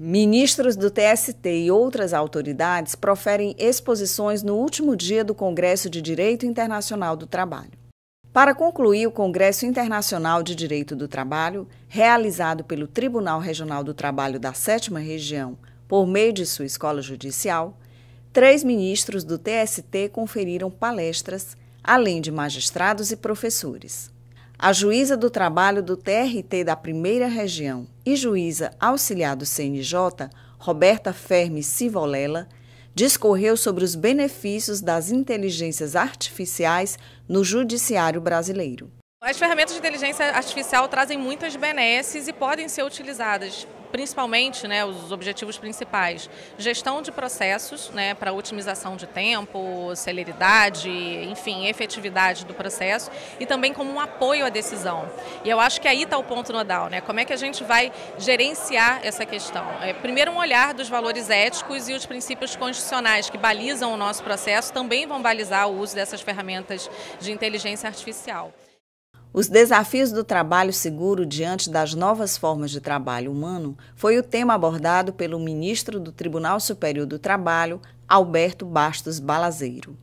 Ministros do TST e outras autoridades proferem exposições no último dia do Congresso de Direito Internacional do Trabalho. Para concluir o Congresso Internacional de Direito do Trabalho, realizado pelo Tribunal Regional do Trabalho da Sétima Região, por meio de sua escola judicial, três ministros do TST conferiram palestras, além de magistrados e professores. A juíza do trabalho do TRT da primeira região e juíza auxiliar do CNJ, Roberta Ferme Civolella, discorreu sobre os benefícios das inteligências artificiais no judiciário brasileiro. As ferramentas de inteligência artificial trazem muitas benesses e podem ser utilizadas principalmente né, os objetivos principais. Gestão de processos né, para otimização de tempo, celeridade, enfim, efetividade do processo e também como um apoio à decisão. E eu acho que aí está o ponto nodal, né? Como é que a gente vai gerenciar essa questão? É, primeiro, um olhar dos valores éticos e os princípios constitucionais que balizam o nosso processo também vão balizar o uso dessas ferramentas de inteligência artificial. Os desafios do trabalho seguro diante das novas formas de trabalho humano foi o tema abordado pelo ministro do Tribunal Superior do Trabalho, Alberto Bastos Balazeiro.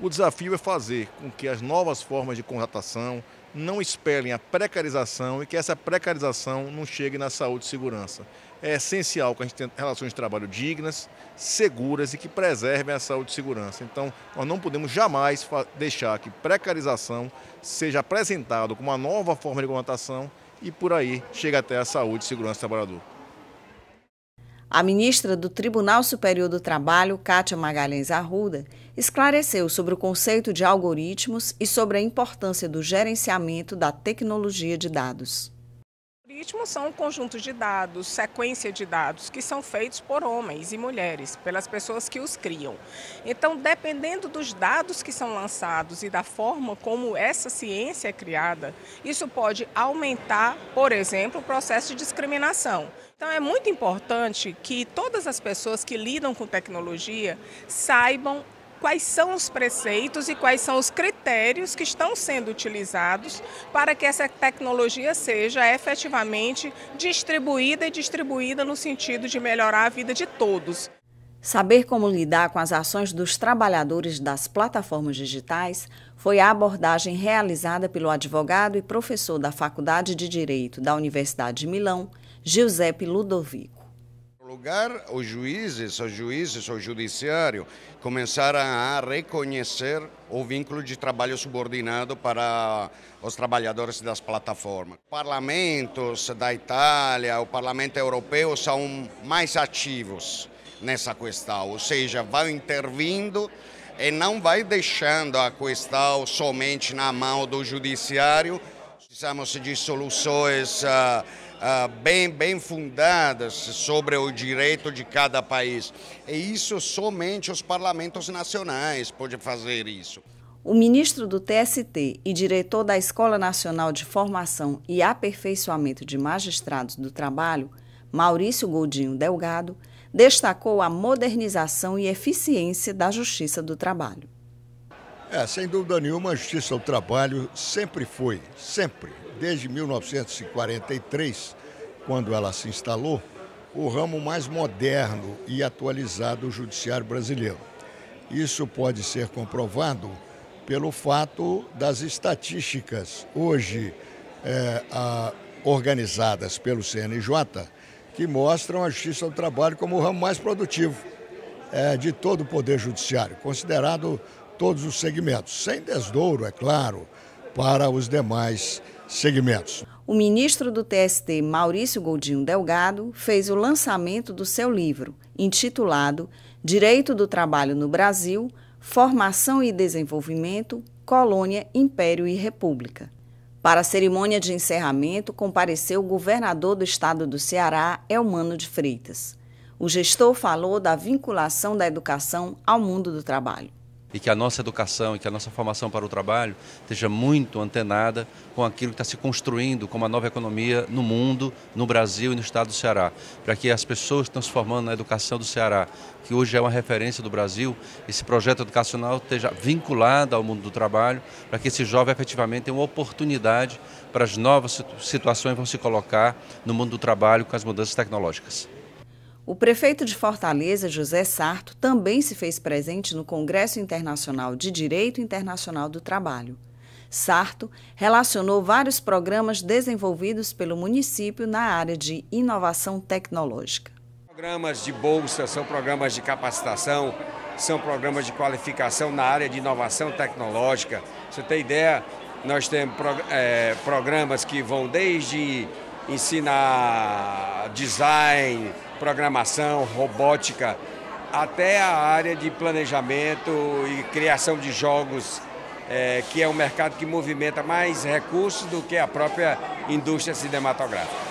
O desafio é fazer com que as novas formas de contratação, não espelhem a precarização e que essa precarização não chegue na saúde e segurança. É essencial que a gente tenha relações de trabalho dignas, seguras e que preservem a saúde e segurança. Então, nós não podemos jamais deixar que precarização seja apresentado como uma nova forma de regulamentação e por aí chega até a saúde e segurança do trabalhador. A ministra do Tribunal Superior do Trabalho, Cátia Magalhães Arruda, esclareceu sobre o conceito de algoritmos e sobre a importância do gerenciamento da tecnologia de dados algoritmos são um conjunto de dados, sequência de dados, que são feitos por homens e mulheres, pelas pessoas que os criam. Então, dependendo dos dados que são lançados e da forma como essa ciência é criada, isso pode aumentar, por exemplo, o processo de discriminação. Então, é muito importante que todas as pessoas que lidam com tecnologia saibam quais são os preceitos e quais são os critérios que estão sendo utilizados para que essa tecnologia seja efetivamente distribuída e distribuída no sentido de melhorar a vida de todos. Saber como lidar com as ações dos trabalhadores das plataformas digitais foi a abordagem realizada pelo advogado e professor da Faculdade de Direito da Universidade de Milão, Giuseppe Ludovico lugar, os juízes, os juízes, o judiciário começaram a reconhecer o vínculo de trabalho subordinado para os trabalhadores das plataformas. Parlamentos da Itália, o Parlamento Europeu são mais ativos nessa questão, ou seja, vão intervindo e não vai deixando a questão somente na mão do judiciário. Precisamos de soluções ah, ah, bem, bem fundadas sobre o direito de cada país. E isso somente os parlamentos nacionais podem fazer isso. O ministro do TST e diretor da Escola Nacional de Formação e Aperfeiçoamento de Magistrados do Trabalho, Maurício Goldinho Delgado, destacou a modernização e eficiência da Justiça do Trabalho. É, sem dúvida nenhuma, a Justiça do Trabalho sempre foi, sempre, desde 1943, quando ela se instalou, o ramo mais moderno e atualizado do judiciário brasileiro. Isso pode ser comprovado pelo fato das estatísticas hoje é, a, organizadas pelo CNJ, que mostram a Justiça do Trabalho como o ramo mais produtivo é, de todo o Poder Judiciário, considerado todos os segmentos, sem desdouro, é claro, para os demais segmentos segmentos. O ministro do TST, Maurício Goldinho Delgado, fez o lançamento do seu livro, intitulado Direito do Trabalho no Brasil: Formação e Desenvolvimento, Colônia, Império e República. Para a cerimônia de encerramento, compareceu o governador do estado do Ceará, Elmano de Freitas. O gestor falou da vinculação da educação ao mundo do trabalho e que a nossa educação e que a nossa formação para o trabalho esteja muito antenada com aquilo que está se construindo como a nova economia no mundo, no Brasil e no estado do Ceará. Para que as pessoas que estão se formando na educação do Ceará, que hoje é uma referência do Brasil, esse projeto educacional esteja vinculado ao mundo do trabalho, para que esse jovem efetivamente tenha uma oportunidade para as novas situações que vão se colocar no mundo do trabalho com as mudanças tecnológicas. O prefeito de Fortaleza, José Sarto, também se fez presente no Congresso Internacional de Direito Internacional do Trabalho. Sarto relacionou vários programas desenvolvidos pelo município na área de inovação tecnológica. Programas de bolsa são programas de capacitação, são programas de qualificação na área de inovação tecnológica. Você tem ideia? Nós temos eh, programas que vão desde ensinar design, programação, robótica, até a área de planejamento e criação de jogos, é, que é um mercado que movimenta mais recursos do que a própria indústria cinematográfica.